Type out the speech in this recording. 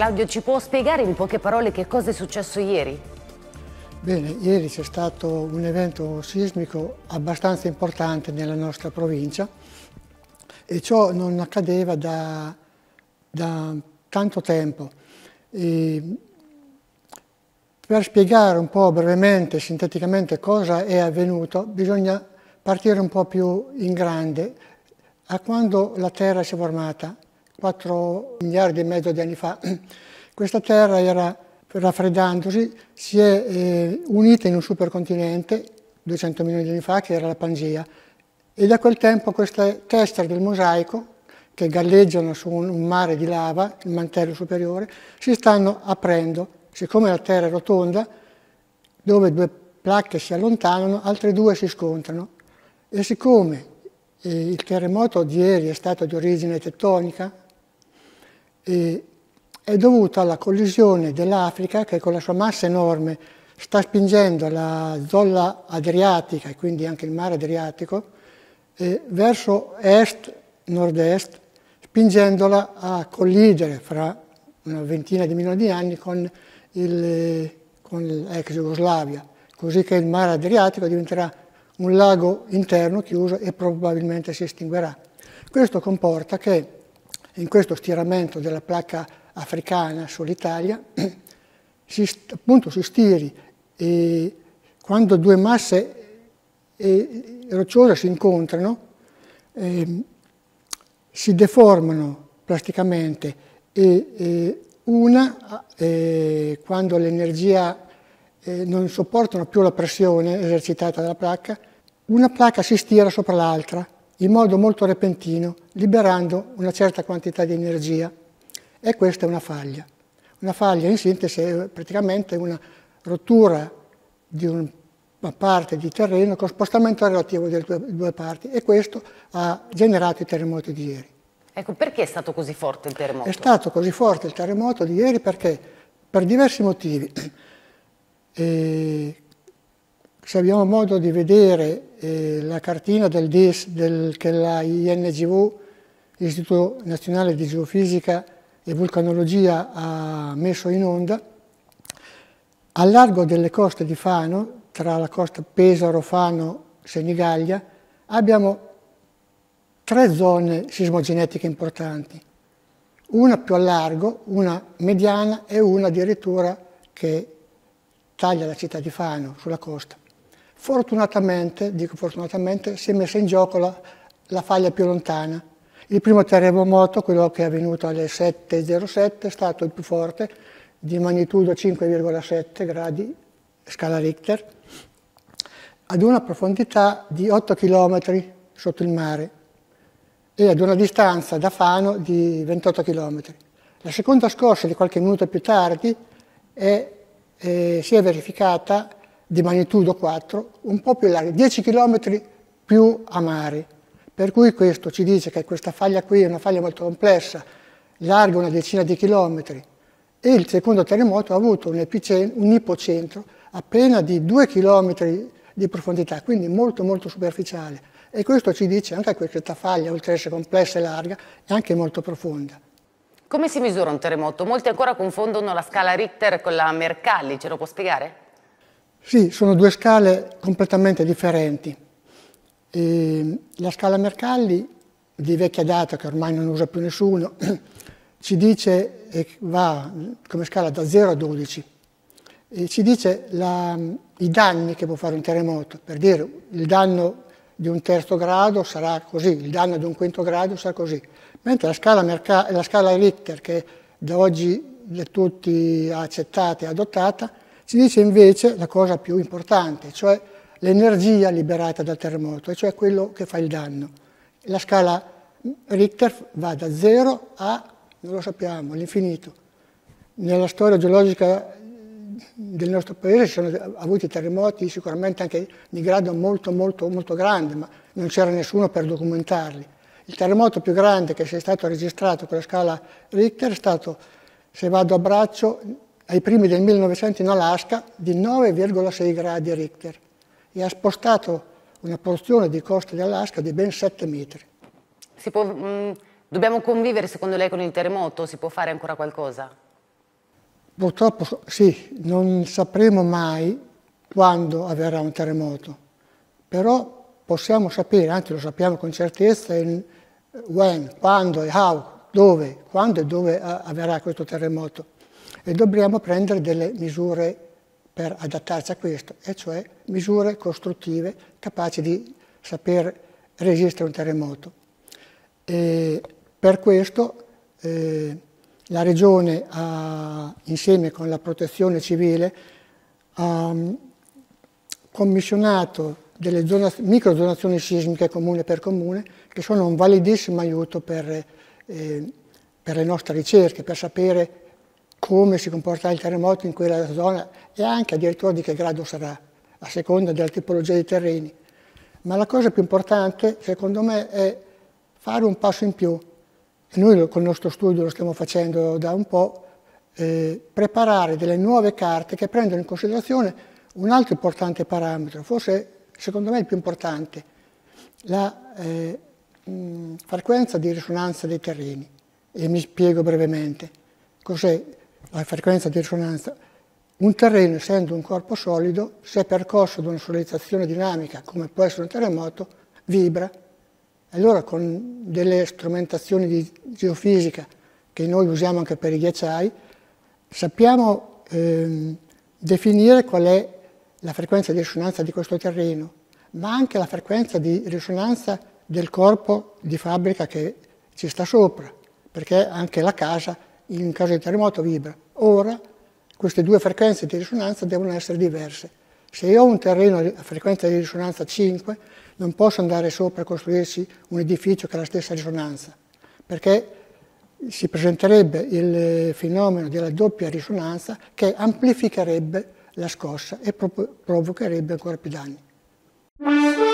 Claudio, ci può spiegare in poche parole che cosa è successo ieri? Bene, ieri c'è stato un evento sismico abbastanza importante nella nostra provincia e ciò non accadeva da, da tanto tempo. E per spiegare un po' brevemente, sinteticamente cosa è avvenuto, bisogna partire un po' più in grande a quando la Terra si è formata 4 miliardi e mezzo di anni fa, questa Terra era raffreddandosi, si è eh, unita in un supercontinente 200 milioni di anni fa, che era la Pangea, e da quel tempo queste teste del mosaico, che galleggiano su un mare di lava, il mantello superiore, si stanno aprendo. Siccome la Terra è rotonda, dove due placche si allontanano, altre due si scontrano. E siccome eh, il terremoto di ieri è stato di origine tettonica, eh, è dovuta alla collisione dell'Africa che con la sua massa enorme sta spingendo la zolla adriatica e quindi anche il mare adriatico eh, verso est-nord-est, spingendola a collidere fra una ventina di milioni di anni con, il, con l'ex Jugoslavia, così che il mare adriatico diventerà un lago interno chiuso e probabilmente si estinguerà. Questo comporta che in questo stiramento della placca africana sull'Italia, si, appunto si stiri e quando due masse eh, rocciose si incontrano, eh, si deformano plasticamente e eh, una, eh, quando l'energia eh, non sopportano più la pressione esercitata dalla placca, una placca si stira sopra l'altra in modo molto repentino, liberando una certa quantità di energia. E questa è una faglia. Una faglia in sintesi è praticamente una rottura di una parte di terreno con spostamento relativo delle due, parti e questo ha generato i terremoti di ieri. Ecco, perché è stato così forte il terremoto? È stato così forte il terremoto di ieri perché per diversi motivi. E eh, se abbiamo modo di vedere eh, la cartina del DIS del, che la INGV, l'Istituto Nazionale di Geofisica e Vulcanologia, ha messo in onda, al largo delle coste di Fano, tra la costa Pesaro, Fano, Senigallia, abbiamo tre zone sismogenetiche importanti, una più a largo, una mediana e una addirittura che taglia la città di Fano sulla costa. Fortunatamente, dico fortunatamente, si è messa in gioco la, la faglia più lontana. Il primo terremoto, quello che è avvenuto alle 7.07, è stato il più forte, di magnitudo 5,7 gradi scala Richter, ad una profondità di 8 km sotto il mare e ad una distanza da Fano di 28 km. La seconda scorsa, di qualche minuto più tardi, è, eh, si è verificata di magnitudo 4, un po' più larga, 10 km più a mare. Per cui questo ci dice che questa faglia qui è una faglia molto complessa, larga una decina di chilometri, e il secondo terremoto ha avuto un, un ipocentro appena di 2 km di profondità, quindi molto molto superficiale. E questo ci dice anche che questa faglia, oltre ad essere complessa e larga, è anche molto profonda. Come si misura un terremoto? Molti ancora confondono la scala Richter con la Mercalli, ce lo può spiegare? Sì, sono due scale completamente differenti. E la scala Mercalli, di vecchia data che ormai non usa più nessuno, ci dice, e va come scala da 0 a 12, ci dice la, i danni che può fare un terremoto. Per dire, il danno di un terzo grado sarà così, il danno di un quinto grado sarà così. Mentre la scala, Merca la scala Richter, che da oggi da tutti accettata e adottata, si dice invece la cosa più importante, cioè l'energia liberata dal terremoto, e cioè quello che fa il danno. La scala Richter va da 0 a, non lo sappiamo, all'infinito. Nella storia geologica del nostro paese ci sono avuti terremoti sicuramente anche di grado molto molto molto grande, ma non c'era nessuno per documentarli. Il terremoto più grande che sia stato registrato con la scala Richter è stato, se vado a braccio, ai primi del 1900 in Alaska di 9,6 gradi Richter e ha spostato una porzione di costa dell'Alaska di ben 7 metri. Può, mh, mm, dobbiamo convivere secondo lei con il terremoto? Si può fare ancora qualcosa? Purtroppo sì, non sapremo mai quando avverrà un terremoto, però possiamo sapere, anzi lo sappiamo con certezza, in eh, when, quando e how, dove, quando e dove eh, avverrà questo terremoto e dobbiamo prendere delle misure per adattarci a questo, e cioè misure costruttive capaci di saper resistere a un terremoto. E per questo eh, la Regione, ha, insieme con la Protezione Civile, ha mm, commissionato delle micro donazioni sismiche comune per comune che sono un validissimo aiuto per, eh, per le nostre ricerche, per sapere come si comporterà il terremoto in quella zona e anche addirittura di che grado sarà, a seconda della tipologia dei terreni. Ma la cosa più importante, secondo me, è fare un passo in più. E noi con il nostro studio lo stiamo facendo da un po', eh, preparare delle nuove carte che prendono in considerazione un altro importante parametro, forse secondo me il più importante, la eh, mh, frequenza di risonanza dei terreni. E mi spiego brevemente. Cos'è? la frequenza di risonanza, un terreno, essendo un corpo solido, se percorso da una sollecitazione dinamica, come può essere un terremoto, vibra. Allora con delle strumentazioni di geofisica che noi usiamo anche per i ghiacciai, sappiamo ehm, definire qual è la frequenza di risonanza di questo terreno, ma anche la frequenza di risonanza del corpo di fabbrica che ci sta sopra, perché anche la casa in caso di terremoto vibra. Ora queste due frequenze di risonanza devono essere diverse. Se io ho un terreno a frequenza di risonanza 5, non posso andare sopra a costruirsi un edificio che ha la stessa risonanza, perché si presenterebbe il fenomeno della doppia risonanza che amplificherebbe la scossa e provocherebbe ancora più danni.